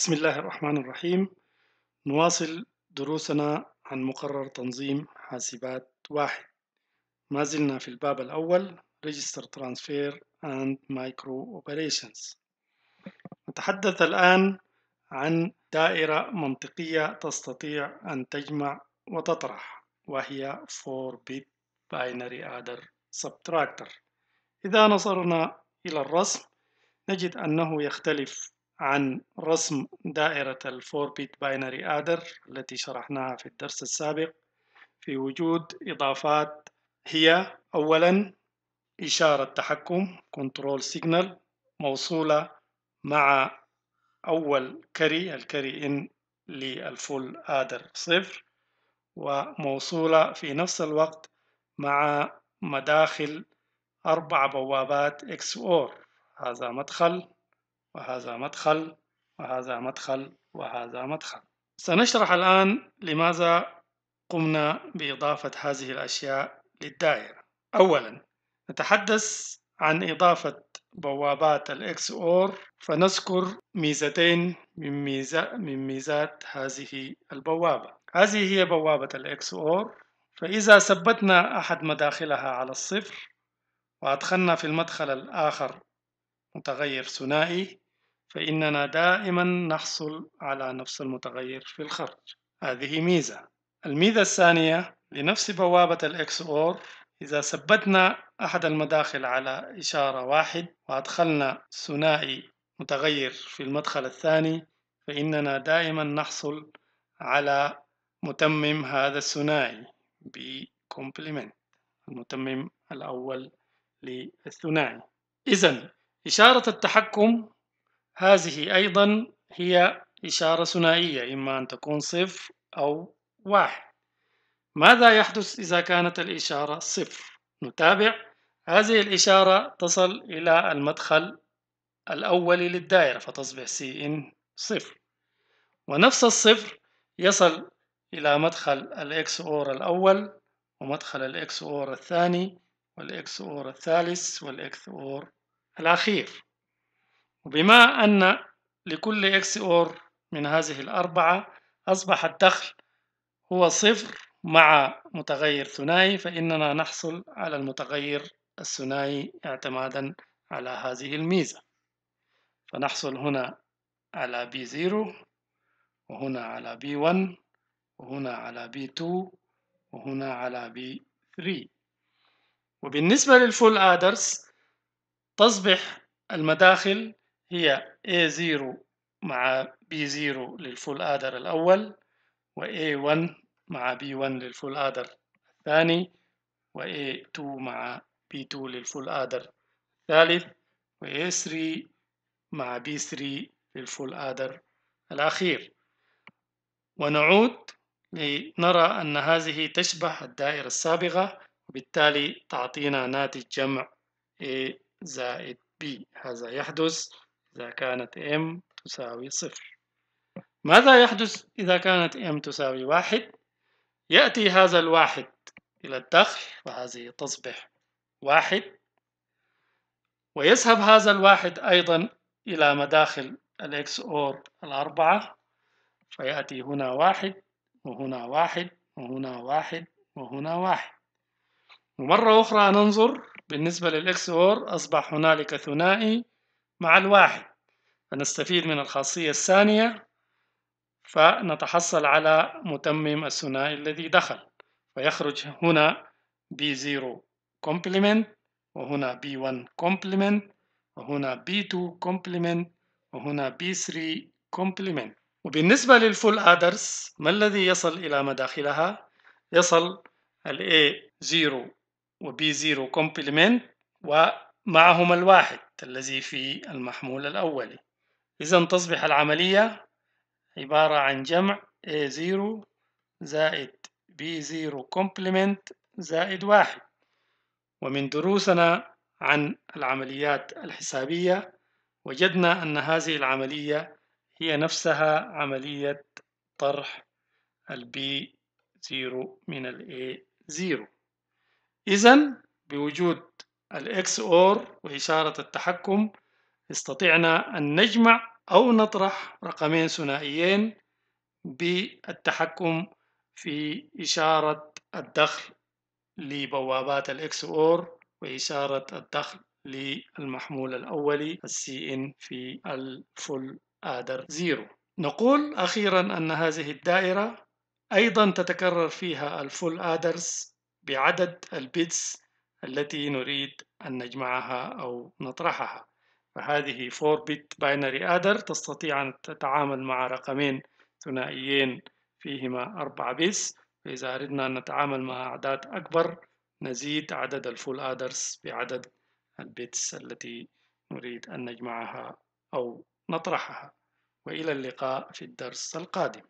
بسم الله الرحمن الرحيم نواصل دروسنا عن مقرر تنظيم حاسبات واحد ما زلنا في الباب الأول Register Transfer and Micro Operations نتحدث الآن عن دائرة منطقية تستطيع أن تجمع وتطرح وهي 4-bit binary adder subtractor إذا نظرنا إلى الرسم نجد أنه يختلف عن رسم دائرة ال 4 bit binary adder التي شرحناها في الدرس السابق في وجود إضافات هي أولا إشارة تحكم control signal موصولة مع أول كري الكري إن للفول آدر صفر وموصولة في نفس الوقت مع مداخل أربع بوابات XOR هذا مدخل وهذا مدخل وهذا مدخل وهذا مدخل سنشرح الآن لماذا قمنا بإضافة هذه الأشياء للدائرة أولا نتحدث عن إضافة بوابات الإكس أور فنذكر ميزتين من, ميزة من ميزات هذه البوابة هذه هي بوابة الإكس أور فإذا ثبتنا أحد مداخلها على الصفر وأدخلنا في المدخل الآخر متغير ثنائي فإننا دائما نحصل على نفس المتغير في الخرج هذه ميزة الميزة الثانية لنفس بوابة الإكس أور إذا ثبتنا أحد المداخل على إشارة واحد وأدخلنا ثنائي متغير في المدخل الثاني فإننا دائما نحصل على متمم هذا الثنائي complement المتمم الأول للثنائي إذا إشارة التحكم هذه أيضا هي إشارة ثنائية إما أن تكون صفر أو واحد ماذا يحدث إذا كانت الإشارة صفر؟ نتابع هذه الإشارة تصل إلى المدخل الأول للدائرة فتصبح سي إن صفر ونفس الصفر يصل إلى مدخل الإكس أور الأول ومدخل الإكس أور الثاني والإكس أور الثالث والإكس أور الأخير وبما أن لكل إكس أور من هذه الأربعة أصبح الدخل هو صفر مع متغير ثنائي فإننا نحصل على المتغير الثنائي اعتمادا على هذه الميزة فنحصل هنا على B0 وهنا على B1 وهنا على B2 وهنا على B3 وبالنسبة للفول آدرس تصبح المداخل هي A0 مع B0 للفول آدر الأول و A1 مع B1 للفول آدر الثاني و A2 مع B2 للفول آدر الثالث و A3 مع B3 للفول آدر الأخير ونعود لنرى أن هذه تشبه الدائرة السابقة وبالتالي تعطينا ناتج جمع A زائد B هذا يحدث إذا كانت m تساوي صفر ماذا يحدث إذا كانت m تساوي واحد؟ يأتي هذا الواحد إلى الدخل فهذه تصبح واحد ويذهب هذا الواحد أيضا إلى مداخل الإكس أور الأربعة فيأتي هنا واحد وهنا واحد وهنا واحد وهنا واحد ومرة أخرى ننظر بالنسبة للإكس أور أصبح هنالك ثنائي مع الواحد فنستفيد من الخاصية الثانية فنتحصل على متمم الثنائي الذي دخل فيخرج هنا B0 complement وهنا B1 complement وهنا B2 complement وهنا B3 complement وبالنسبة للفول أدرس ما الذي يصل إلى مداخلها؟ يصل ال A0 و B0 complement و معهما الواحد الذي في المحمول الأولي إذا تصبح العملية عبارة عن جمع A0 زائد B0 complement زائد واحد ومن دروسنا عن العمليات الحسابية وجدنا أن هذه العملية هي نفسها عملية طرح ال B0 من ال A0 إذا بوجود الإكس أور وإشارة التحكم استطعنا أن نجمع أو نطرح رقمين ثنائيين بالتحكم في إشارة الدخل لبوابات الإكس أور وإشارة الدخل للمحمول الأولي السي إن في الفول آدر زيرو نقول أخيرا أن هذه الدائرة أيضا تتكرر فيها الفول آدرز بعدد البيتس التي نريد أن نجمعها أو نطرحها فهذه 4 bit binary adder تستطيع أن تتعامل مع رقمين ثنائيين فيهما 4 بيس فإذا أردنا أن نتعامل مع أعداد أكبر نزيد عدد الفول ادرس بعدد البيتس التي نريد أن نجمعها أو نطرحها وإلى اللقاء في الدرس القادم